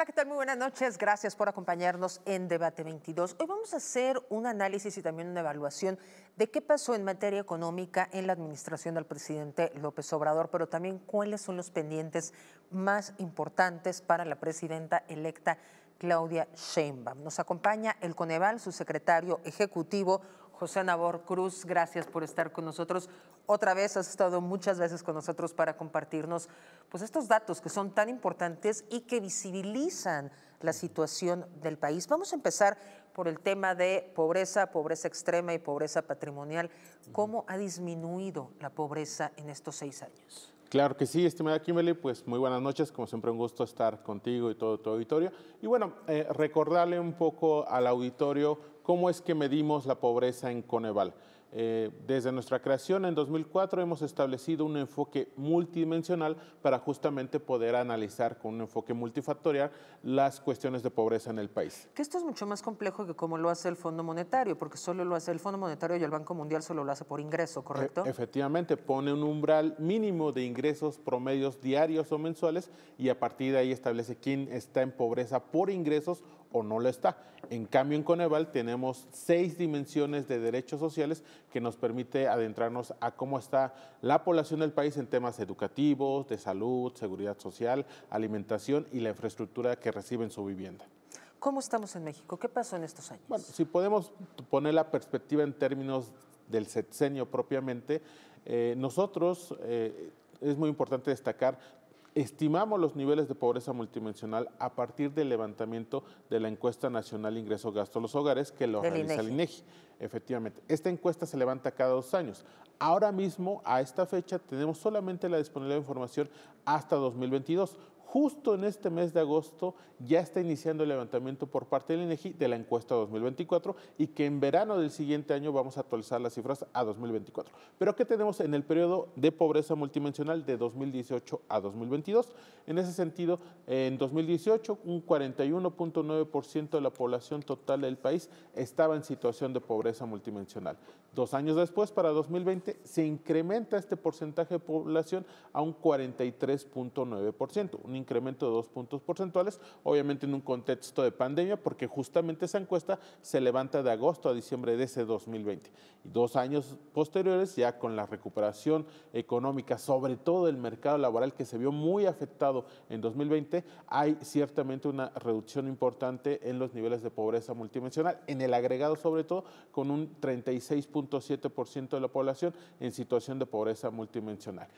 Hola, ¿qué tal? Muy buenas noches. Gracias por acompañarnos en Debate 22. Hoy vamos a hacer un análisis y también una evaluación de qué pasó en materia económica en la administración del presidente López Obrador, pero también cuáles son los pendientes más importantes para la presidenta electa Claudia Sheinbaum. Nos acompaña el Coneval, su secretario ejecutivo José Nabor Cruz, gracias por estar con nosotros. Otra vez has estado muchas veces con nosotros para compartirnos pues, estos datos que son tan importantes y que visibilizan la situación del país. Vamos a empezar por el tema de pobreza, pobreza extrema y pobreza patrimonial. ¿Cómo ha disminuido la pobreza en estos seis años? Claro que sí, estimada Kimberly, pues muy buenas noches, como siempre un gusto estar contigo y todo tu auditorio. Y bueno, eh, recordarle un poco al auditorio cómo es que medimos la pobreza en Coneval. Eh, desde nuestra creación en 2004 hemos establecido un enfoque multidimensional para justamente poder analizar con un enfoque multifactorial las cuestiones de pobreza en el país. Que esto es mucho más complejo que como lo hace el Fondo Monetario, porque solo lo hace el Fondo Monetario y el Banco Mundial solo lo hace por ingreso, ¿correcto? E, efectivamente, pone un umbral mínimo de ingresos promedios diarios o mensuales y a partir de ahí establece quién está en pobreza por ingresos o no lo está. En cambio, en Coneval tenemos seis dimensiones de derechos sociales que nos permite adentrarnos a cómo está la población del país en temas educativos, de salud, seguridad social, alimentación y la infraestructura que reciben su vivienda. ¿Cómo estamos en México? ¿Qué pasó en estos años? Bueno, si podemos poner la perspectiva en términos del sexenio propiamente, eh, nosotros... Eh, es muy importante destacar Estimamos los niveles de pobreza multidimensional a partir del levantamiento de la encuesta nacional Ingreso-Gasto a los Hogares que lo realiza el INEGI. Efectivamente, esta encuesta se levanta cada dos años. Ahora mismo, a esta fecha, tenemos solamente la disponibilidad de información hasta 2022. Justo en este mes de agosto ya está iniciando el levantamiento por parte del INEGI de la encuesta 2024 y que en verano del siguiente año vamos a actualizar las cifras a 2024. Pero ¿qué tenemos en el periodo de pobreza multidimensional de 2018 a 2022? En ese sentido, en 2018 un 41.9% de la población total del país estaba en situación de pobreza multidimensional. Dos años después, para 2020, se incrementa este porcentaje de población a un 43.9%, incremento de dos puntos porcentuales, obviamente en un contexto de pandemia, porque justamente esa encuesta se levanta de agosto a diciembre de ese 2020. Y dos años posteriores, ya con la recuperación económica, sobre todo el mercado laboral que se vio muy afectado en 2020, hay ciertamente una reducción importante en los niveles de pobreza multidimensional, en el agregado sobre todo, con un 36.7% de la población en situación de pobreza multidimensional.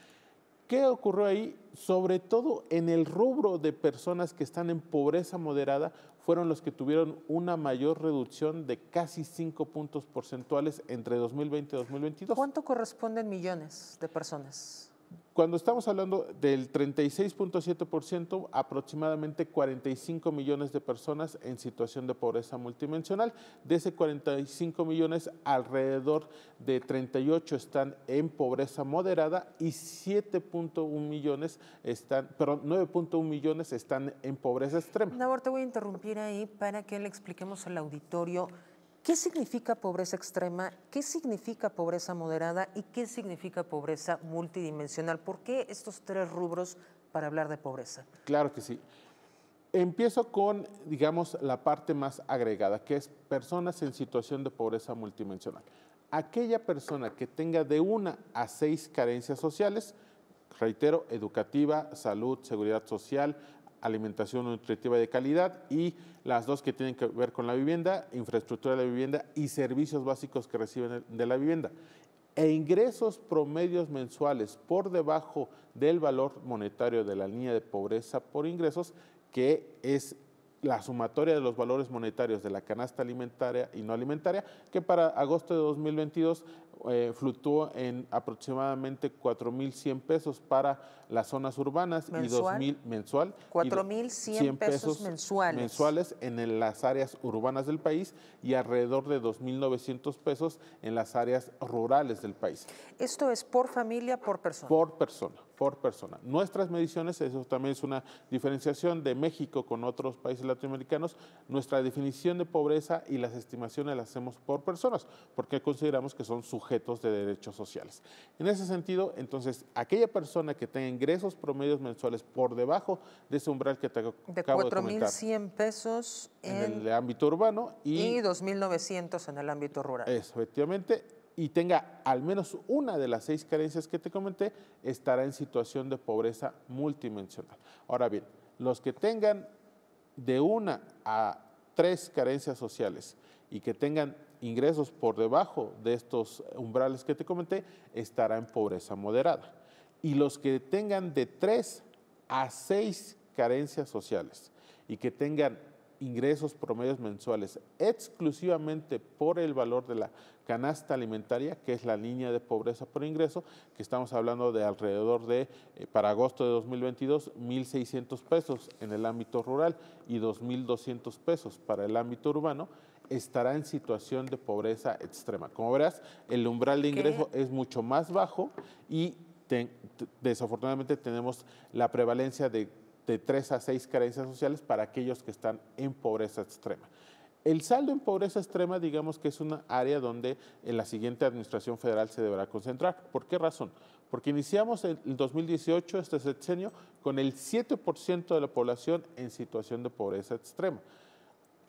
¿Qué ocurrió ahí? Sobre todo en el rubro de personas que están en pobreza moderada, fueron los que tuvieron una mayor reducción de casi cinco puntos porcentuales entre 2020 y 2022. ¿Cuánto corresponden millones de personas? Cuando estamos hablando del 36.7%, aproximadamente 45 millones de personas en situación de pobreza multidimensional. De ese 45 millones, alrededor de 38 están en pobreza moderada y 7.1 millones están, pero 9.1 millones están en pobreza extrema. te voy a interrumpir ahí para que le expliquemos al auditorio ¿Qué significa pobreza extrema? ¿Qué significa pobreza moderada? ¿Y qué significa pobreza multidimensional? ¿Por qué estos tres rubros para hablar de pobreza? Claro que sí. Empiezo con, digamos, la parte más agregada, que es personas en situación de pobreza multidimensional. Aquella persona que tenga de una a seis carencias sociales, reitero, educativa, salud, seguridad social, alimentación nutritiva de calidad y las dos que tienen que ver con la vivienda, infraestructura de la vivienda y servicios básicos que reciben de la vivienda e ingresos promedios mensuales por debajo del valor monetario de la línea de pobreza por ingresos, que es la sumatoria de los valores monetarios de la canasta alimentaria y no alimentaria, que para agosto de 2022 eh, fluctuó en aproximadamente 4.100 pesos para las zonas urbanas y 2.000 mensual. 4.100 pesos mensuales. Mensuales en, en las áreas urbanas del país y alrededor de 2.900 pesos en las áreas rurales del país. Esto es por familia, por persona. Por persona por persona. Nuestras mediciones, eso también es una diferenciación de México con otros países latinoamericanos, nuestra definición de pobreza y las estimaciones las hacemos por personas, porque consideramos que son sujetos de derechos sociales. En ese sentido, entonces, aquella persona que tenga ingresos promedios mensuales por debajo de ese umbral que te acabo de, 4.100 pesos en, el ámbito urbano y, y 2.900 en el ámbito rural. Eso, efectivamente y tenga al menos una de las seis carencias que te comenté, estará en situación de pobreza multidimensional. Ahora bien, los que tengan de una a tres carencias sociales y que tengan ingresos por debajo de estos umbrales que te comenté, estará en pobreza moderada. Y los que tengan de tres a seis carencias sociales y que tengan ingresos promedios mensuales exclusivamente por el valor de la canasta alimentaria, que es la línea de pobreza por ingreso, que estamos hablando de alrededor de, eh, para agosto de 2022, 1.600 pesos en el ámbito rural y 2.200 pesos para el ámbito urbano, estará en situación de pobreza extrema. Como verás, el umbral de ingreso es mucho más bajo y desafortunadamente tenemos la prevalencia de de tres a seis carencias sociales para aquellos que están en pobreza extrema. El saldo en pobreza extrema, digamos que es una área donde en la siguiente administración federal se deberá concentrar. ¿Por qué razón? Porque iniciamos el 2018, este sexenio, con el 7% de la población en situación de pobreza extrema.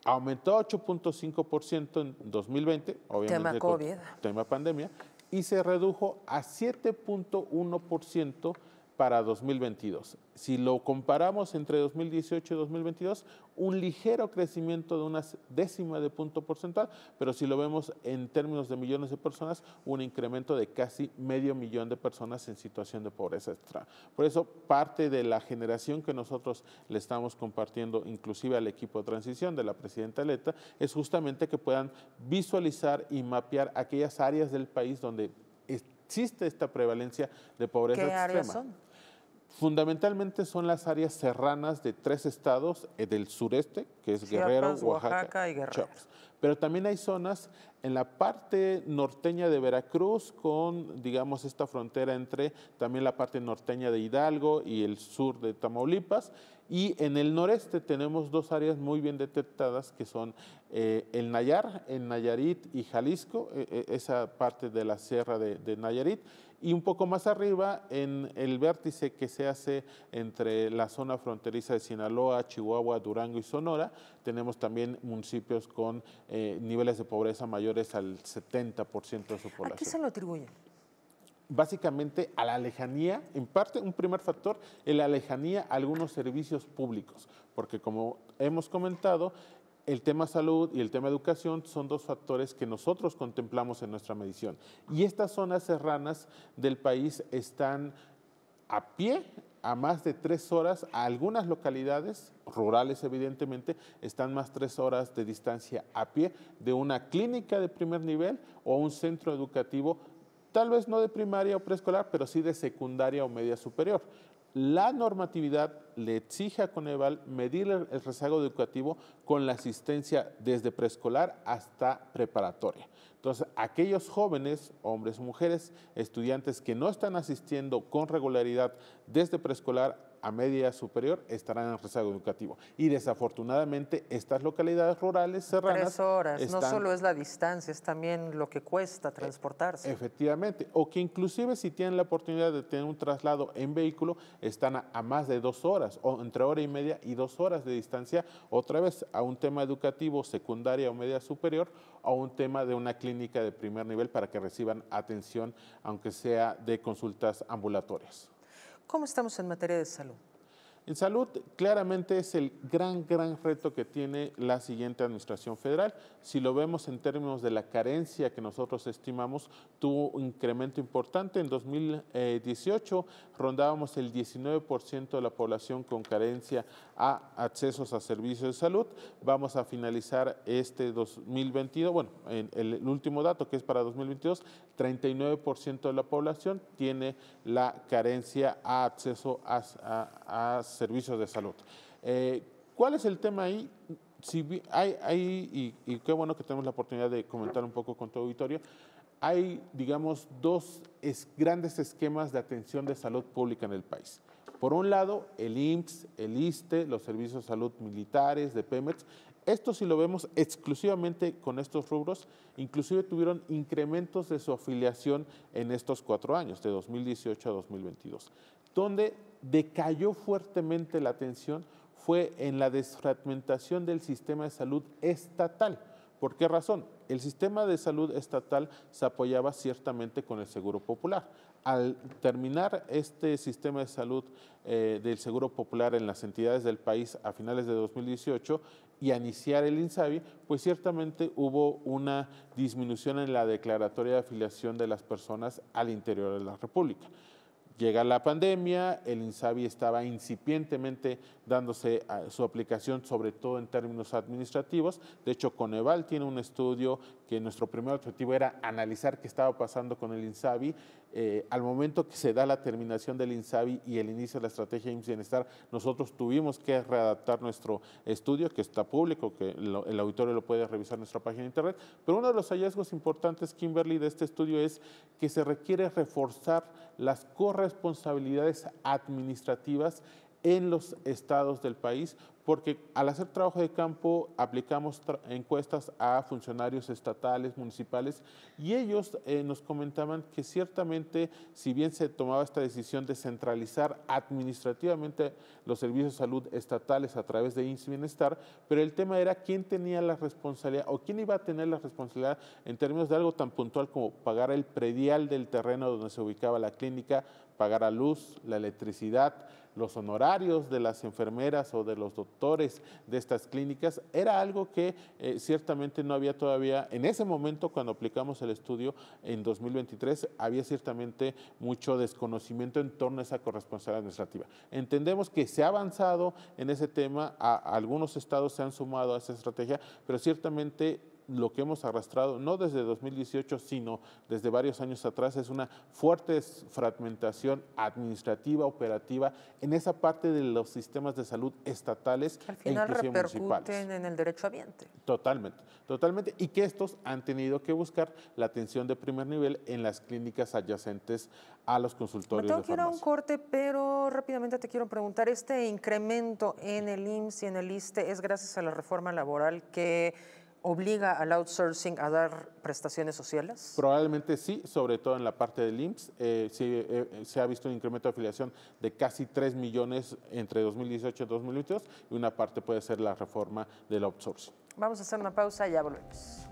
Aumentó a 8.5% en 2020, obviamente tema COVID. tema pandemia, y se redujo a 7.1% para 2022. Si lo comparamos entre 2018 y 2022, un ligero crecimiento de una décima de punto porcentual, pero si lo vemos en términos de millones de personas, un incremento de casi medio millón de personas en situación de pobreza extra. Por eso, parte de la generación que nosotros le estamos compartiendo, inclusive al equipo de transición de la presidenta Leta, es justamente que puedan visualizar y mapear aquellas áreas del país donde existe esta prevalencia de pobreza ¿Qué extrema. Fundamentalmente son las áreas serranas de tres estados eh, del sureste, que es Guerrero, Oaxaca, y Guerrero. Pero también hay zonas en la parte norteña de Veracruz, con, digamos, esta frontera entre también la parte norteña de Hidalgo y el sur de Tamaulipas. Y en el noreste tenemos dos áreas muy bien detectadas, que son eh, el Nayar, el Nayarit y Jalisco, eh, esa parte de la sierra de Nayarit y un poco más arriba en el vértice que se hace entre la zona fronteriza de Sinaloa, Chihuahua, Durango y Sonora, tenemos también municipios con eh, niveles de pobreza mayores al 70% de su población. ¿A qué se lo atribuyen? básicamente a la lejanía, en parte un primer factor, en la lejanía a algunos servicios públicos, porque como hemos comentado, el tema salud y el tema educación son dos factores que nosotros contemplamos en nuestra medición. Y estas zonas serranas del país están a pie a más de tres horas, a algunas localidades, rurales evidentemente, están más tres horas de distancia a pie de una clínica de primer nivel o un centro educativo, tal vez no de primaria o preescolar, pero sí de secundaria o media superior la normatividad le exige a Coneval medir el rezago educativo con la asistencia desde preescolar hasta preparatoria. Entonces, aquellos jóvenes, hombres mujeres, estudiantes que no están asistiendo con regularidad desde preescolar a media superior estarán en rezago educativo. Y desafortunadamente estas localidades rurales serranas... Tres horas, no solo es la distancia, es también lo que cuesta transportarse. E, efectivamente, o que inclusive si tienen la oportunidad de tener un traslado en vehículo, están a, más de dos horas, o entre hora y media y dos horas de distancia, otra vez a un tema educativo secundaria o media superior, a un tema de una clínica de primer nivel para que reciban atención, aunque sea de consultas ambulatorias. ¿Cómo estamos en materia de salud? En salud claramente es el gran, gran reto que tiene la siguiente administración federal. Si lo vemos en términos de la carencia que nosotros estimamos, tuvo un incremento importante. En 2018 rondábamos el 19% de la población con carencia a accesos a servicios de salud. Vamos a finalizar este 2022, bueno, el último dato que es para 2022, 39% de la población tiene la carencia a acceso a, servicios de salud. Eh, ¿Cuál es el tema ahí? y, qué bueno que tenemos la oportunidad de comentar un poco con tu auditorio, hay, digamos, dos grandes esquemas de atención de salud pública en el país. Por un lado, el IMSS, el ISTE, los servicios de salud militares de PEMEX esto si lo vemos exclusivamente con estos rubros, inclusive tuvieron incrementos de su afiliación en estos cuatro años, de 2018 a 2022. Donde decayó fuertemente la atención fue en la desfragmentación del sistema de salud estatal ¿Por qué razón? El sistema de salud estatal se apoyaba ciertamente con el Seguro Popular. Al terminar este sistema de salud eh, del Seguro Popular en las entidades del país a finales de 2018 y a iniciar el INSABI, pues ciertamente hubo una disminución en la declaratoria de afiliación de las personas al interior de la República. Llega la pandemia, el INSABI estaba incipientemente dándose a su aplicación, sobre todo en términos administrativos. De hecho, Coneval tiene un estudio que nuestro primer objetivo era analizar qué estaba pasando con el INSABI. Eh, al momento que se da la terminación del INSABI y el inicio de la estrategia de Bienestar, nosotros tuvimos que readaptar nuestro estudio, que está público, que el auditorio lo puede revisar en nuestra página de internet. Pero uno de los hallazgos importantes, Kimberly, de este estudio es que se requiere reforzar las corresponsabilidades administrativas en los estados del país porque al hacer trabajo de campo aplicamos encuestas a funcionarios estatales, municipales, y ellos eh, nos comentaban que ciertamente, si bien se tomaba esta decisión de centralizar administrativamente los servicios de salud estatales a través de INS Bienestar, pero el tema era quién tenía la responsabilidad o quién iba a tener la responsabilidad en términos de algo tan puntual como pagar el predial del terreno donde se ubicaba la clínica pagar la luz, la electricidad, los honorarios de las enfermeras o de los doctores de estas clínicas era algo que eh, ciertamente no había todavía, en ese momento cuando aplicamos el estudio en 2023, había ciertamente mucho desconocimiento en torno a esa corresponsabilidad administrativa. Entendemos que se ha avanzado en ese tema, algunos estados se han sumado a esa estrategia, pero ciertamente lo que hemos arrastrado, no desde 2018, sino desde varios años atrás, es una fuerte fragmentación administrativa, operativa, en esa parte de los sistemas de salud estatales Al e final repercuten en el derecho ambiente. Totalmente, totalmente. Y que estos han tenido que buscar la atención de primer nivel en las clínicas adyacentes a los consultorios. de que ir a un corte, pero rápidamente te quiero preguntar, ¿este incremento en el IMSS y en el ISTE es gracias a la reforma laboral que obliga al outsourcing a dar prestaciones sociales? Probablemente sí, sobre todo en la parte del IMSS. Eh, eh, eh, se ha visto un incremento de afiliación de casi 3 millones entre 2018 y 2022 y una parte puede ser la reforma del outsourcing. Vamos a hacer una pausa y ya volvemos.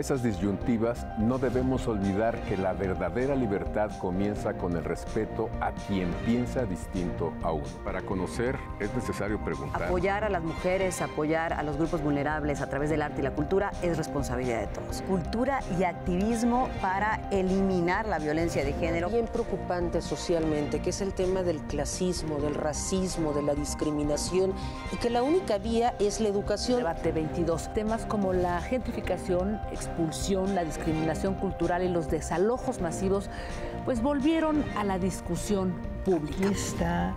esas disyuntivas no debemos olvidar que la verdadera libertad comienza con el respeto a quien piensa distinto a uno. Para conocer es necesario preguntar. Apoyar a las mujeres, apoyar a los grupos vulnerables a través del arte y la cultura es responsabilidad de todos. Cultura y activismo para eliminar la violencia de género. Bien preocupante socialmente, que es el tema del clasismo, del racismo, de la discriminación y que la única vía es la educación. Debate 22. Temas como la gentrificación, la discriminación cultural y los desalojos masivos, pues volvieron a la discusión pública. está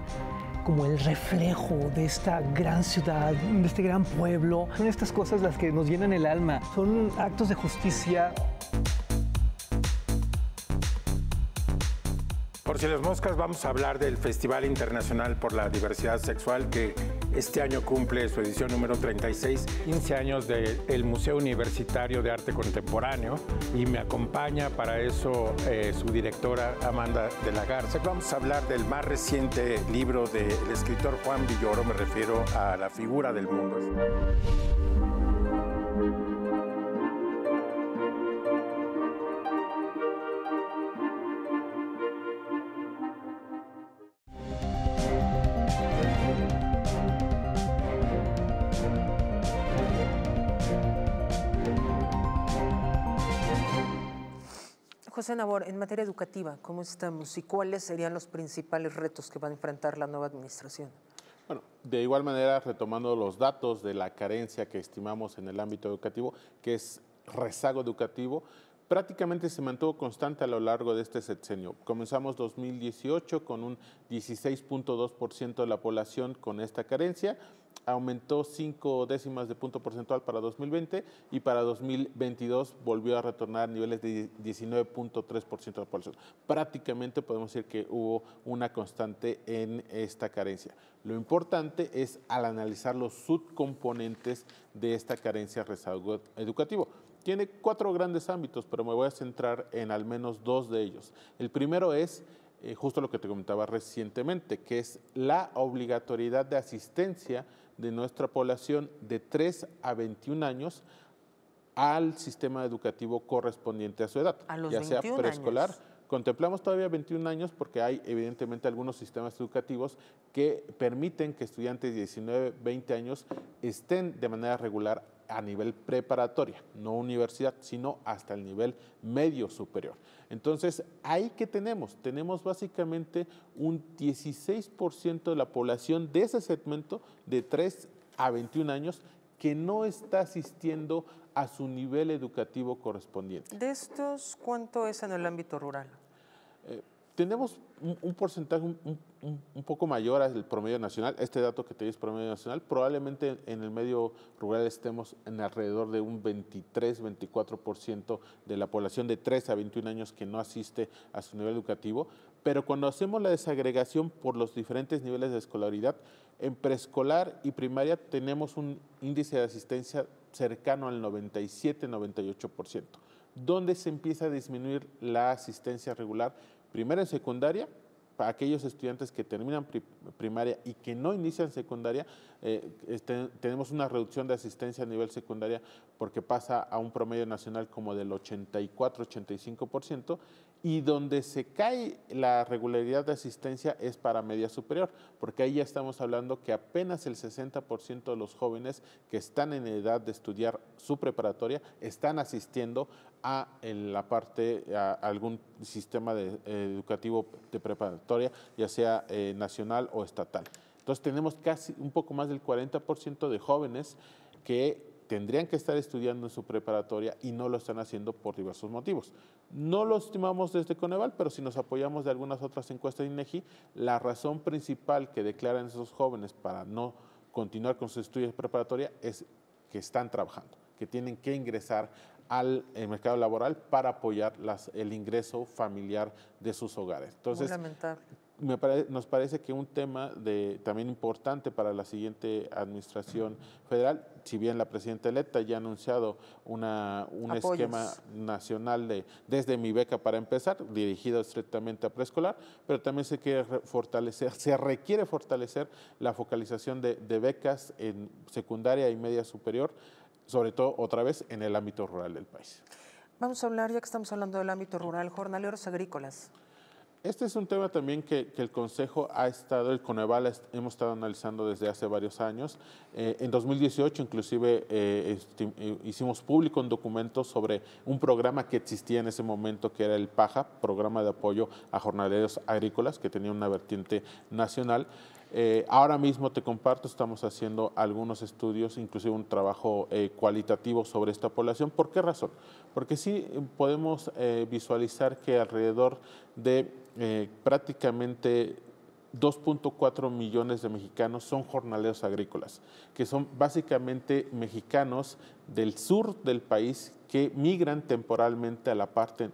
como el reflejo de esta gran ciudad, de este gran pueblo. Son estas cosas las que nos llenan el alma, son actos de justicia. Por si las moscas, vamos a hablar del Festival Internacional por la Diversidad Sexual que este año cumple su edición número 36, 15 años del Museo Universitario de Arte Contemporáneo y me acompaña para eso eh, su directora Amanda de la Garza. Vamos a hablar del más reciente libro del escritor Juan Villoro, me refiero a la figura del mundo. en materia educativa, ¿cómo estamos y cuáles serían los principales retos que va a enfrentar la nueva administración? Bueno, de igual manera, retomando los datos de la carencia que estimamos en el ámbito educativo, que es rezago educativo, prácticamente se mantuvo constante a lo largo de este sexenio. Comenzamos 2018 con un 16.2% de la población con esta carencia aumentó cinco décimas de punto porcentual para 2020 y para 2022 volvió a retornar a niveles de 19.3% de población. Prácticamente podemos decir que hubo una constante en esta carencia. Lo importante es al analizar los subcomponentes de esta carencia rezago educativo. Tiene cuatro grandes ámbitos, pero me voy a centrar en al menos dos de ellos. El primero es eh, justo lo que te comentaba recientemente, que es la obligatoriedad de asistencia de nuestra población de 3 a 21 años al sistema educativo correspondiente a su edad, ya sea preescolar. Contemplamos todavía 21 años porque hay evidentemente algunos sistemas educativos que permiten que estudiantes de 19, 20 años estén de manera regular a nivel preparatoria, no universidad, sino hasta el nivel medio superior. Entonces, ahí que tenemos, tenemos básicamente un 16% de la población de ese segmento de 3 a 21 años que no está asistiendo a su nivel educativo correspondiente. ¿De estos cuánto es en el ámbito rural? Eh, tenemos un, porcentaje un un, poco mayor al promedio nacional. Este dato que te es promedio nacional, probablemente en el medio rural estemos en alrededor de un 23-24% de la población de 3 a 21 años que no asiste a su nivel educativo. Pero cuando hacemos la desagregación por los diferentes niveles de escolaridad, en preescolar y primaria tenemos un índice de asistencia cercano al 97-98%, donde se empieza a disminuir la asistencia regular, primero en secundaria para aquellos estudiantes que terminan primaria y que no inician secundaria, eh, este, tenemos una reducción de asistencia a nivel secundaria porque pasa a un promedio nacional como del 84-85% y donde se cae la regularidad de asistencia es para media superior, porque ahí ya estamos hablando que apenas el 60% de los jóvenes que están en edad de estudiar su preparatoria están asistiendo a la parte, algún sistema de, educativo de preparatoria, ya sea eh, nacional o estatal. Entonces tenemos casi un poco más del 40% de jóvenes que tendrían que estar estudiando en su preparatoria y no lo están haciendo por diversos motivos. No lo estimamos desde Coneval, pero si nos apoyamos de algunas otras encuestas de INEGI, la razón principal que declaran esos jóvenes para no continuar con sus estudios de preparatoria es que están trabajando, que tienen que ingresar al eh, mercado laboral para apoyar las, el ingreso familiar de sus hogares. Entonces, nos parece que un tema de, también importante para la siguiente administración federal, si bien la presidenta electa ya ha anunciado una, un esquema nacional de desde mi beca para empezar, dirigido estrictamente a preescolar, pero también se quiere fortalecer, se requiere fortalecer la focalización de becas en secundaria y media superior sobre todo otra vez en el ámbito rural del país. Vamos a hablar, ya que estamos hablando del ámbito rural, jornaleros agrícolas. Este es un tema también que, que el Consejo ha estado, el Coneval hemos estado analizando desde hace varios años. Eh, en 2018 inclusive eh, este, eh, hicimos público un documento sobre un programa que existía en ese momento que era el PAJA, Programa de Apoyo a Jornaleros Agrícolas, que tenía una vertiente nacional. Eh, ahora mismo te comparto, estamos haciendo algunos estudios, inclusive un trabajo eh, cualitativo sobre esta población. ¿Por qué razón? Porque sí eh, podemos visualizar que alrededor de prácticamente 2.4 millones de mexicanos son jornaleros agrícolas, que son básicamente mexicanos del sur del país que migran temporalmente a la parte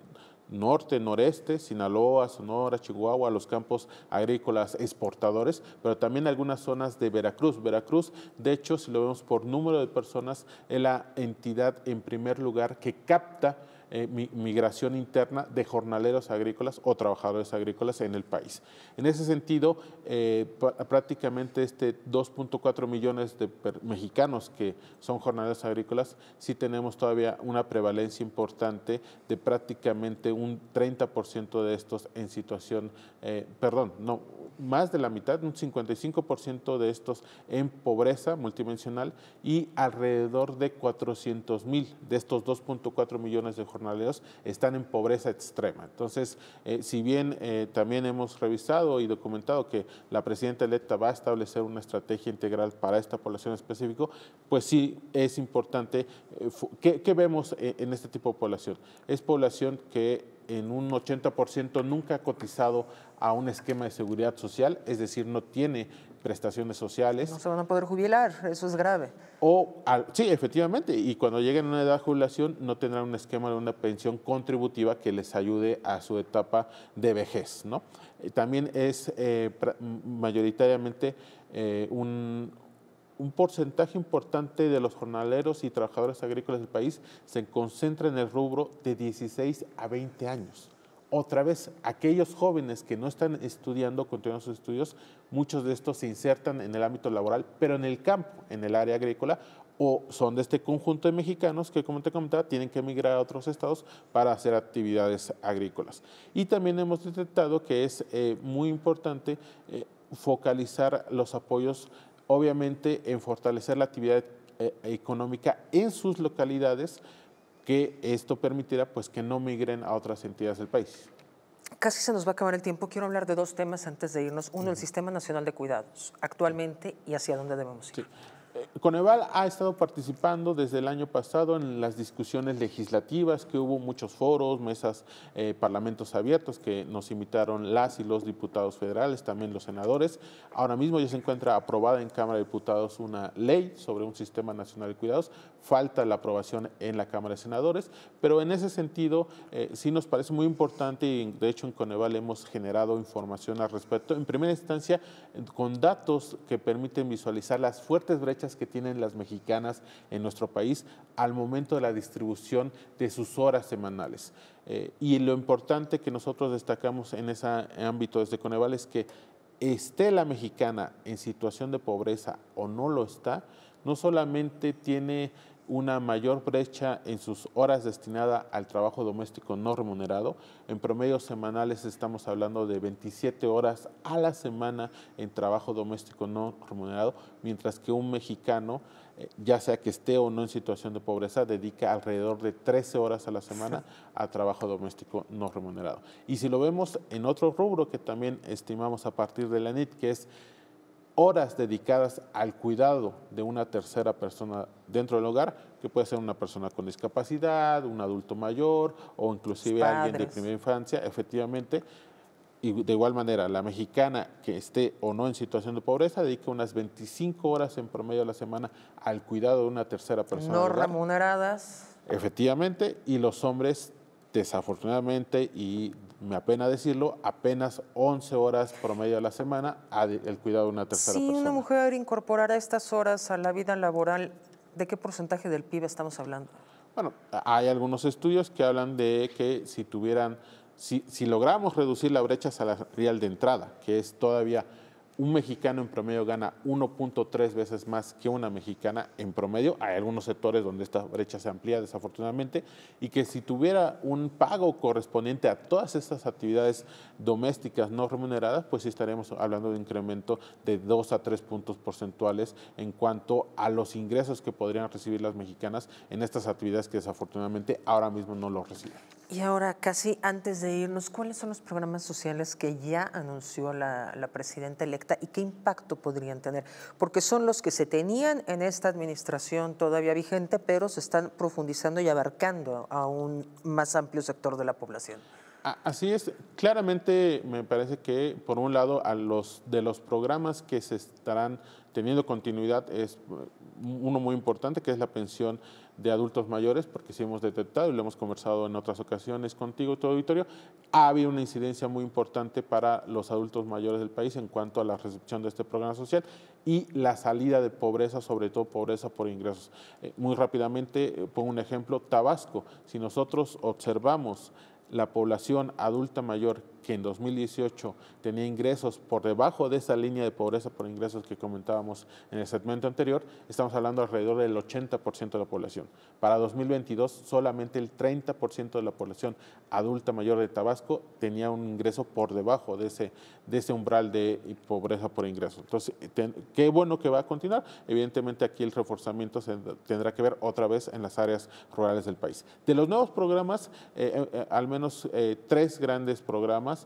norte, noreste, Sinaloa, Sonora, Chihuahua, los campos agrícolas exportadores, pero también algunas zonas de Veracruz. Veracruz, de hecho, si lo vemos por número de personas, es la entidad en primer lugar que capta eh, migración interna de jornaleros agrícolas o trabajadores agrícolas en el país. En ese sentido, eh, prácticamente este 2.4 millones de mexicanos que son jornaleros agrícolas, sí tenemos todavía una prevalencia importante de prácticamente un 30% de estos en situación, eh, perdón, no, más de la mitad, un 55% de estos en pobreza multidimensional y alrededor de 400 mil de estos 2.4 millones de jornaleros están en pobreza extrema. Entonces, eh, si bien eh, también hemos revisado y documentado que la presidenta electa va a establecer una estrategia integral para esta población específica, pues sí es importante. Eh, ¿qué, vemos en este tipo de población? Es población que en un 80% nunca ha cotizado a un esquema de seguridad social, es decir, no tiene prestaciones sociales. No se van a poder jubilar, eso es grave. O, sí, efectivamente, y cuando lleguen a una edad de jubilación no tendrán un esquema de una pensión contributiva que les ayude a su etapa de vejez, ¿no? Eh, también es eh, mayoritariamente eh, un, un porcentaje importante de los jornaleros y trabajadores agrícolas del país se concentra en el rubro de 16 a 20 años otra vez, aquellos jóvenes que no están estudiando, continuando sus estudios, muchos de estos se insertan en el ámbito laboral, pero en el campo, en el área agrícola, o son de este conjunto de mexicanos que, como te comentaba, tienen que emigrar a otros estados para hacer actividades agrícolas. Y también hemos detectado que es eh, muy importante eh, focalizar los apoyos, obviamente, en fortalecer la actividad eh, económica en sus localidades, que esto permitiera pues, que no migren a otras entidades del país. Casi se nos va a acabar el tiempo. Quiero hablar de dos temas antes de irnos. Uno, el Sistema Nacional de Cuidados, actualmente y hacia dónde debemos ir. Eh, Coneval ha estado participando desde el año pasado en las discusiones legislativas, que hubo muchos foros, mesas, eh, parlamentos abiertos que nos invitaron las y los diputados federales, también los senadores. Ahora mismo ya se encuentra aprobada en Cámara de Diputados una ley sobre un sistema nacional de cuidados, falta la aprobación en la Cámara de Senadores, pero en ese sentido eh, sí nos parece muy importante y de hecho en Coneval hemos generado información al respecto, en primera instancia con datos que permiten visualizar las fuertes brechas que tienen las mexicanas en nuestro país al momento de la distribución de sus horas semanales. Eh, y lo importante que nosotros destacamos en ese ámbito desde Coneval es que esté la mexicana en situación de pobreza o no lo está, no solamente tiene una mayor brecha en sus horas destinadas al trabajo doméstico no remunerado. En promedios semanales estamos hablando de 27 horas a la semana en trabajo doméstico no remunerado, mientras que un mexicano, eh, ya sea que esté o no en situación de pobreza, dedica alrededor de 13 horas a la semana a trabajo doméstico no remunerado. Y si lo vemos en otro rubro que también estimamos a partir de la NIT, que es horas dedicadas al cuidado de una tercera persona dentro del hogar, que puede ser una persona con discapacidad, un adulto mayor o inclusive alguien de primera infancia, efectivamente. Y de igual manera, la mexicana que esté o no en situación de pobreza dedica unas 25 horas en promedio a la semana al cuidado de una tercera persona. No remuneradas. Efectivamente, y los hombres desafortunadamente y me apena decirlo, apenas 11 horas promedio a la semana el cuidado de una tercera persona. Si una mujer incorporara estas horas a la vida laboral, ¿de qué porcentaje del PIB estamos hablando? Bueno, hay algunos estudios que hablan de que si tuvieran, si, si logramos reducir la brecha salarial de entrada, que es todavía un mexicano en promedio gana 1.3 veces más que una mexicana en promedio. Hay algunos sectores donde esta brecha se amplía desafortunadamente y que si tuviera un pago correspondiente a todas estas actividades domésticas no remuneradas, pues sí hablando de un incremento de 2 a 3 puntos porcentuales en cuanto a los ingresos que podrían recibir las mexicanas en estas actividades que desafortunadamente ahora mismo no los reciben. Y ahora, casi antes de irnos, ¿cuáles son los programas sociales que ya anunció la, la presidenta electa? y qué impacto podrían tener, porque son los que se tenían en esta administración todavía vigente, pero se están profundizando y abarcando a un más amplio sector de la población. Así es, claramente me parece que por un lado a los de los programas que se estarán teniendo continuidad es eh, uno muy importante que es la pensión de adultos mayores, porque sí hemos detectado y lo hemos conversado en otras ocasiones contigo tu auditorio, ha habido una incidencia muy importante para los adultos mayores del país en cuanto a la recepción de este programa social y la salida de pobreza, sobre todo pobreza por ingresos. Eh, muy rápidamente eh, pongo un ejemplo, Tabasco. Si nosotros observamos la población adulta mayor que en 2018 tenía ingresos por debajo de esa línea de pobreza por ingresos que comentábamos en el segmento anterior, estamos hablando alrededor del 80% de la población. Para 2022, solamente el 30% de la población adulta mayor de Tabasco tenía un ingreso por debajo de ese, de ese umbral de pobreza por ingresos. Entonces, eh, qué bueno que va a continuar. Evidentemente, aquí el reforzamiento tendrá que ver otra vez en las áreas rurales del país. De los nuevos programas, eh, eh, al menos tres grandes programas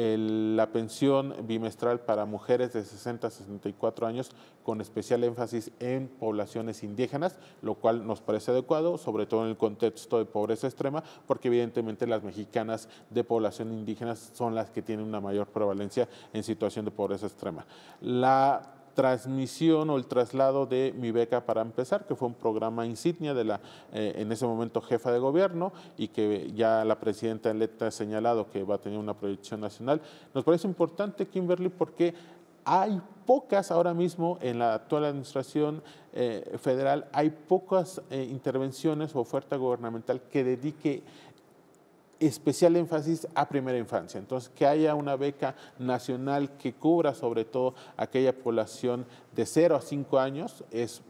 la pensión bimestral para mujeres de 60 a 64 años con especial énfasis en poblaciones indígenas, lo cual nos parece adecuado, sobre todo en el contexto de pobreza extrema, porque evidentemente las mexicanas de población indígena son las que tienen una mayor prevalencia en situación de pobreza extrema. La transmisión o el traslado de Mi Beca para Empezar, que fue un programa insignia de la, eh, en ese momento, jefa de gobierno y que ya la presidenta electa ha señalado que va a tener una proyección nacional. Nos parece importante, Kimberly, porque hay pocas ahora mismo en la actual administración eh, federal, hay pocas eh, intervenciones o oferta gubernamental que dedique especial énfasis a primera infancia. Entonces, que haya una beca nacional que cubra sobre todo aquella población de 0 a 5 años es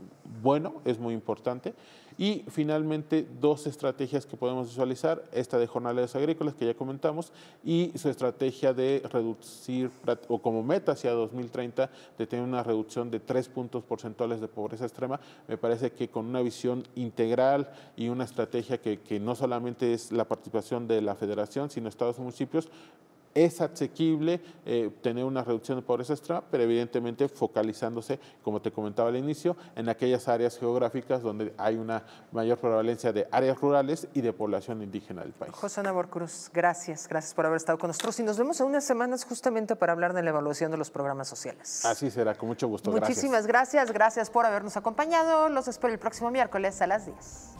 bueno, es muy importante. Y finalmente, dos estrategias que podemos visualizar, esta de jornales agrícolas que ya comentamos y su estrategia de reducir, o como meta hacia 2030, de tener una reducción de tres puntos porcentuales de pobreza extrema. Me parece que con una visión integral y una estrategia que, que no solamente es la participación de la federación, sino estados y municipios, es asequible eh, tener una reducción de pobreza extra, pero evidentemente focalizándose, como te comentaba al inicio, en aquellas áreas geográficas donde hay una mayor prevalencia de áreas rurales y de población indígena del país. José Nabor Cruz, gracias, gracias por haber estado con nosotros y nos vemos en unas semanas justamente para hablar de la evaluación de los programas sociales. Así será, con mucho gusto. Muchísimas gracias, gracias por habernos acompañado. Los espero el próximo miércoles a las 10.